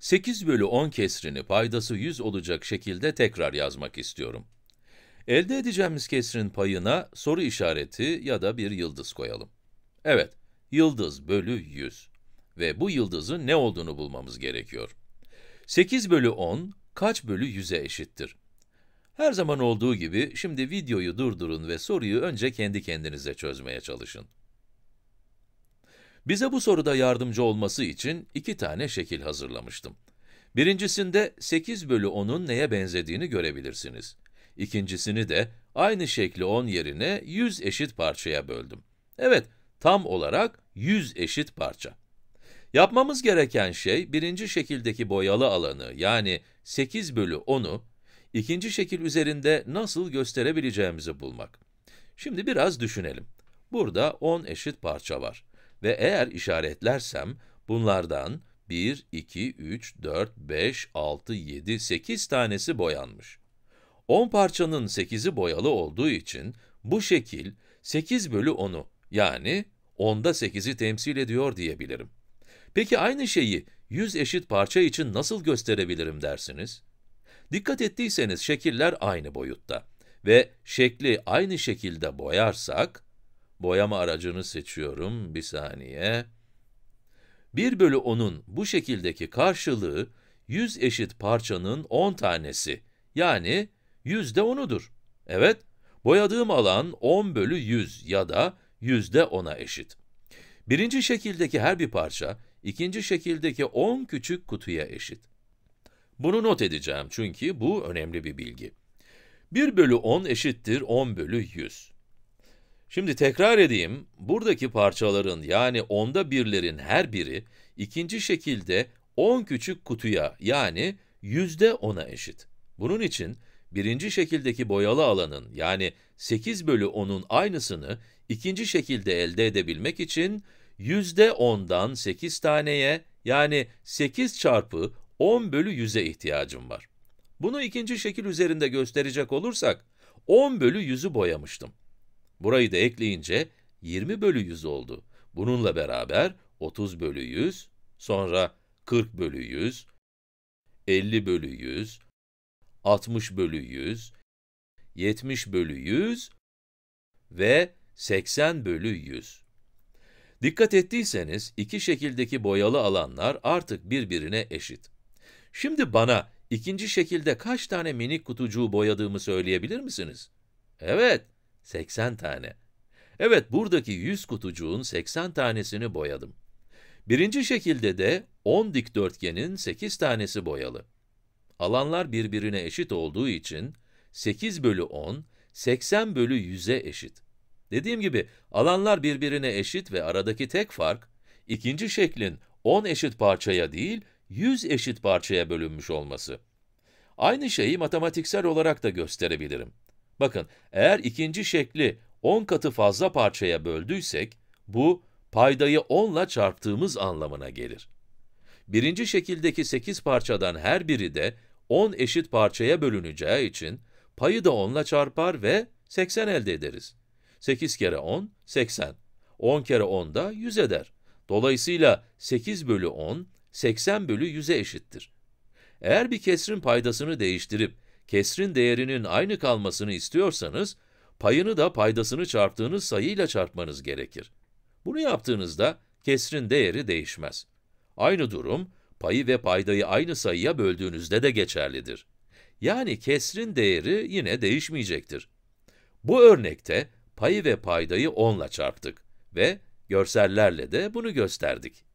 8 bölü 10 kesrini paydası 100 olacak şekilde tekrar yazmak istiyorum. Elde edeceğimiz kesrin payına soru işareti ya da bir yıldız koyalım. Evet, yıldız bölü 100 ve bu yıldızın ne olduğunu bulmamız gerekiyor. 8 bölü 10 kaç bölü 100'e eşittir? Her zaman olduğu gibi şimdi videoyu durdurun ve soruyu önce kendi kendinize çözmeye çalışın. Bize bu soruda yardımcı olması için iki tane şekil hazırlamıştım. Birincisinde 8 bölü 10'un neye benzediğini görebilirsiniz. İkincisini de aynı şekli 10 yerine 100 eşit parçaya böldüm. Evet, tam olarak 100 eşit parça. Yapmamız gereken şey, birinci şekildeki boyalı alanı yani 8 bölü 10'u, ikinci şekil üzerinde nasıl gösterebileceğimizi bulmak. Şimdi biraz düşünelim. Burada 10 eşit parça var. Ve eğer işaretlersem bunlardan 1, 2, 3, 4, 5, 6, 7, 8 tanesi boyanmış. 10 parçanın 8'i boyalı olduğu için bu şekil 8 bölü 10'u yani 10'da 8'i temsil ediyor diyebilirim. Peki aynı şeyi 100 eşit parça için nasıl gösterebilirim dersiniz? Dikkat ettiyseniz şekiller aynı boyutta ve şekli aynı şekilde boyarsak Boyama aracını seçiyorum. Bir saniye. 1 bölü 10'un bu şekildeki karşılığı 100 eşit parçanın 10 tanesi. Yani yüzde 10'udur. Evet, boyadığım alan 10 bölü 100 ya da yüzde 10'a eşit. Birinci şekildeki her bir parça, ikinci şekildeki 10 küçük kutuya eşit. Bunu not edeceğim çünkü bu önemli bir bilgi. 1 bölü 10 eşittir 10 bölü 100. Şimdi tekrar edeyim, buradaki parçaların yani onda birlerin her biri, ikinci şekilde 10 küçük kutuya yani yüzde 10'a eşit. Bunun için birinci şekildeki boyalı alanın yani 8 bölü 10'un aynısını ikinci şekilde elde edebilmek için yüzde 10'dan 8 taneye yani 8 çarpı 10 bölü 100'e ihtiyacım var. Bunu ikinci şekil üzerinde gösterecek olursak 10 bölü 100'ü boyamıştım. Burayı da ekleyince 20 bölü 100 oldu. Bununla beraber 30 bölü 100, sonra 40 bölü 100, 50 bölü 100, 60 bölü 100, 70 bölü 100 ve 80 bölü 100. Dikkat ettiyseniz iki şekildeki boyalı alanlar artık birbirine eşit. Şimdi bana ikinci şekilde kaç tane minik kutucuğu boyadığımı söyleyebilir misiniz? Evet, 80 tane. Evet, buradaki 100 kutucuğun 80 tanesini boyadım. Birinci şekilde de 10 dikdörtgenin 8 tanesi boyalı. Alanlar birbirine eşit olduğu için 8 bölü 10, 80 bölü 100'e eşit. Dediğim gibi, alanlar birbirine eşit ve aradaki tek fark, ikinci şeklin 10 eşit parçaya değil, 100 eşit parçaya bölünmüş olması. Aynı şeyi matematiksel olarak da gösterebilirim. Bakın eğer ikinci şekli 10 katı fazla parçaya böldüysek bu paydayı 10 ile çarptığımız anlamına gelir. Birinci şekildeki 8 parçadan her biri de 10 eşit parçaya bölüneceği için payı da 10 ile çarpar ve 80 elde ederiz. 8 kere 10, 80. 10 kere 10 da 100 eder. Dolayısıyla 8 bölü 10, 80 bölü 100'e eşittir. Eğer bir kesrin paydasını değiştirip kesrin değerinin aynı kalmasını istiyorsanız, payını da paydasını çarptığınız sayıyla çarpmanız gerekir. Bunu yaptığınızda kesrin değeri değişmez. Aynı durum, payı ve paydayı aynı sayıya böldüğünüzde de geçerlidir. Yani kesrin değeri yine değişmeyecektir. Bu örnekte payı ve paydayı 10 ile çarptık ve görsellerle de bunu gösterdik.